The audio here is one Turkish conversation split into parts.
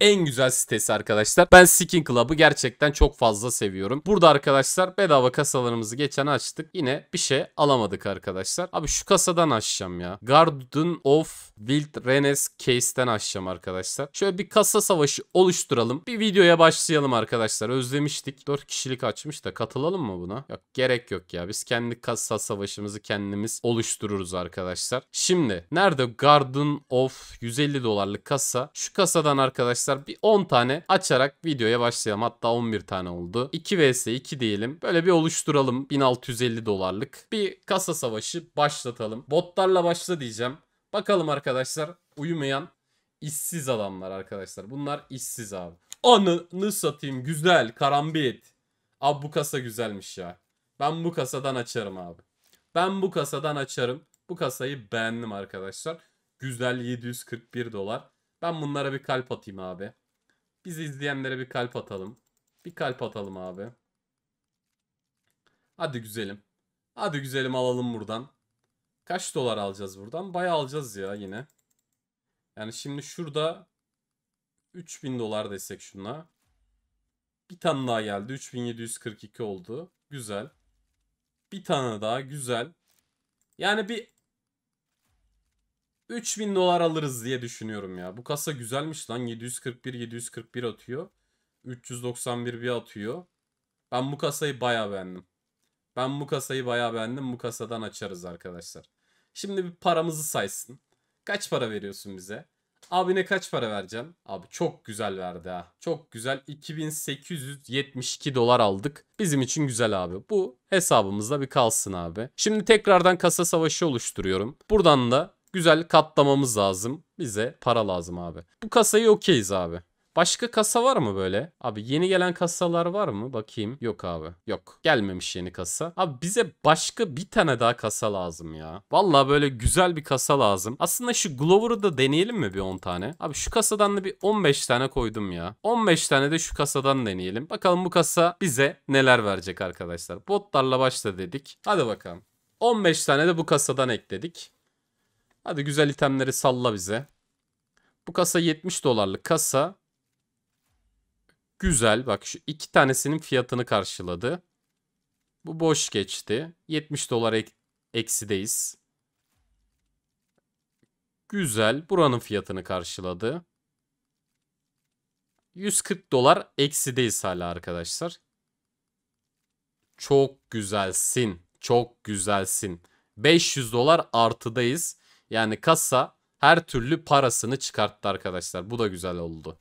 en güzel sitesi arkadaşlar. Ben Skin Club'ı gerçekten çok fazla seviyorum. Burada arkadaşlar bedava kasalarımızı geçen açtık. Yine bir şey alamadık arkadaşlar. Abi şu kasadan açacağım ya. Garden of Wild Renes Case'den açacağım arkadaşlar. Şöyle bir kasa savaşı oluşturalım. Bir videoya başlayalım arkadaşlar. Özlemiştik. 4 kişilik açmış da katılalım mı buna? Yok gerek yok ya. Biz kendi kasa savaşımızı kendimiz oluştururuz arkadaşlar. Şimdi nerede Garden of 150 dolarlık kasa? Şu kasadan arkadaşlar arkadaşlar bir 10 tane açarak videoya başlayalım. Hatta 11 tane oldu. 2 vs 2 diyelim. Böyle bir oluşturalım. 1650 dolarlık. Bir kasa savaşı başlatalım. Botlarla başla diyeceğim. Bakalım arkadaşlar uyumayan işsiz adamlar arkadaşlar. Bunlar işsiz abi. Anını satayım güzel karambit. Abi bu kasa güzelmiş ya. Ben bu kasadan açarım abi. Ben bu kasadan açarım. Bu kasayı beğendim arkadaşlar. Güzel 741 dolar. Ben bunlara bir kalp atayım abi. Bizi izleyenlere bir kalp atalım. Bir kalp atalım abi. Hadi güzelim. Hadi güzelim alalım buradan. Kaç dolar alacağız buradan? Bayağı alacağız ya yine. Yani şimdi şurada 3000 dolar desek şuna. Bir tane daha geldi. 3742 oldu. Güzel. Bir tane daha. Güzel. Yani bir 3000 dolar alırız diye düşünüyorum ya. Bu kasa güzelmiş lan. 741 741 atıyor. 391 bir atıyor. Ben bu kasayı baya beğendim. Ben bu kasayı baya beğendim. Bu kasadan açarız arkadaşlar. Şimdi bir paramızı saysın. Kaç para veriyorsun bize? Abine kaç para vereceğim? Abi çok güzel verdi ha. Çok güzel. 2872 dolar aldık. Bizim için güzel abi. Bu hesabımızda bir kalsın abi. Şimdi tekrardan kasa savaşı oluşturuyorum. Buradan da güzel katlamamız lazım. Bize para lazım abi. Bu kasayı okeyiz abi. Başka kasa var mı böyle? Abi yeni gelen kasalar var mı? Bakayım. Yok abi. Yok. Gelmemiş yeni kasa. Abi bize başka bir tane daha kasa lazım ya. Valla böyle güzel bir kasa lazım. Aslında şu Glover'ı da deneyelim mi bir 10 tane? Abi şu kasadan da bir 15 tane koydum ya. 15 tane de şu kasadan deneyelim. Bakalım bu kasa bize neler verecek arkadaşlar. Botlarla başla dedik. Hadi bakalım. 15 tane de bu kasadan ekledik. Hadi güzel itemleri salla bize. Bu kasa 70 dolarlık kasa. Güzel. Bak şu iki tanesinin fiyatını karşıladı. Bu boş geçti. 70 dolar ek eksideyiz. Güzel. Buranın fiyatını karşıladı. 140 dolar eksideyiz hala arkadaşlar. Çok güzelsin. Çok güzelsin. 500 dolar artıdayız. Yani kasa her türlü parasını çıkarttı arkadaşlar. Bu da güzel oldu.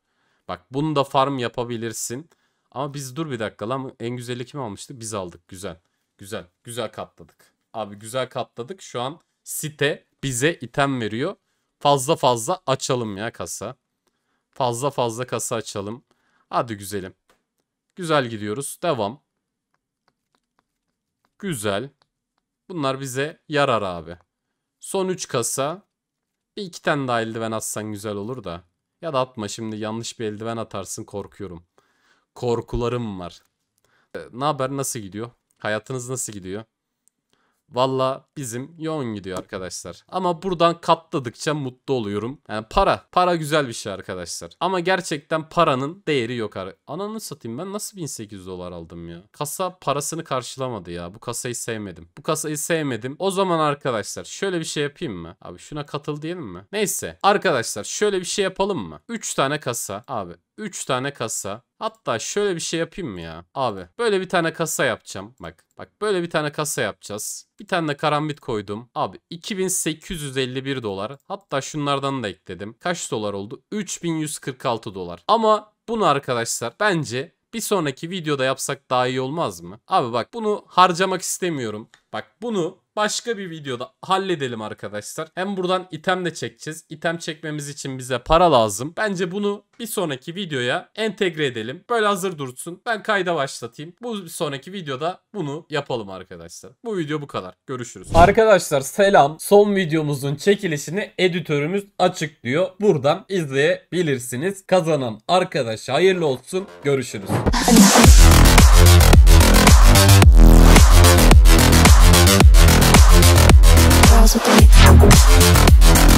Bak bunu da farm yapabilirsin. Ama biz dur bir dakika lan en güzeli kim almıştı? Biz aldık güzel. Güzel. Güzel katladık. Abi güzel katladık. Şu an site bize item veriyor. Fazla fazla açalım ya kasa. Fazla fazla kasa açalım. Hadi güzelim. Güzel gidiyoruz. Devam. Güzel. Bunlar bize yarar abi. Son 3 kasa. Bir iki tane daha eldiven atsan güzel olur da. Ya da atma şimdi yanlış bir eldiven atarsın korkuyorum. Korkularım var. Ee, ne haber nasıl gidiyor? Hayatınız nasıl gidiyor? Valla bizim yoğun gidiyor arkadaşlar. Ama buradan katladıkça mutlu oluyorum. Yani para. Para güzel bir şey arkadaşlar. Ama gerçekten paranın değeri yok. Ananı satayım ben nasıl 1800 dolar aldım ya. Kasa parasını karşılamadı ya. Bu kasayı sevmedim. Bu kasayı sevmedim. O zaman arkadaşlar şöyle bir şey yapayım mı? Abi şuna katıl diyelim mi? Neyse. Arkadaşlar şöyle bir şey yapalım mı? 3 tane kasa. Abi 3 tane kasa. Hatta şöyle bir şey yapayım mı ya? Abi böyle bir tane kasa yapacağım. Bak bak böyle bir tane kasa yapacağız. Bir tane de karambit koydum. Abi 2851 dolar. Hatta şunlardan da ekledim. Kaç dolar oldu? 3146 dolar. Ama bunu arkadaşlar bence bir sonraki videoda yapsak daha iyi olmaz mı? Abi bak bunu harcamak istemiyorum. Bak bunu başka bir videoda halledelim arkadaşlar. Hem buradan item de çekeceğiz. İtem çekmemiz için bize para lazım. Bence bunu bir sonraki videoya entegre edelim. Böyle hazır dursun. Ben kayda başlatayım. Bu sonraki videoda bunu yapalım arkadaşlar. Bu video bu kadar. Görüşürüz. Arkadaşlar selam. Son videomuzun çekilişini editörümüz açıklıyor. Buradan izleyebilirsiniz. Kazanan arkadaşa hayırlı olsun. Görüşürüz. with me.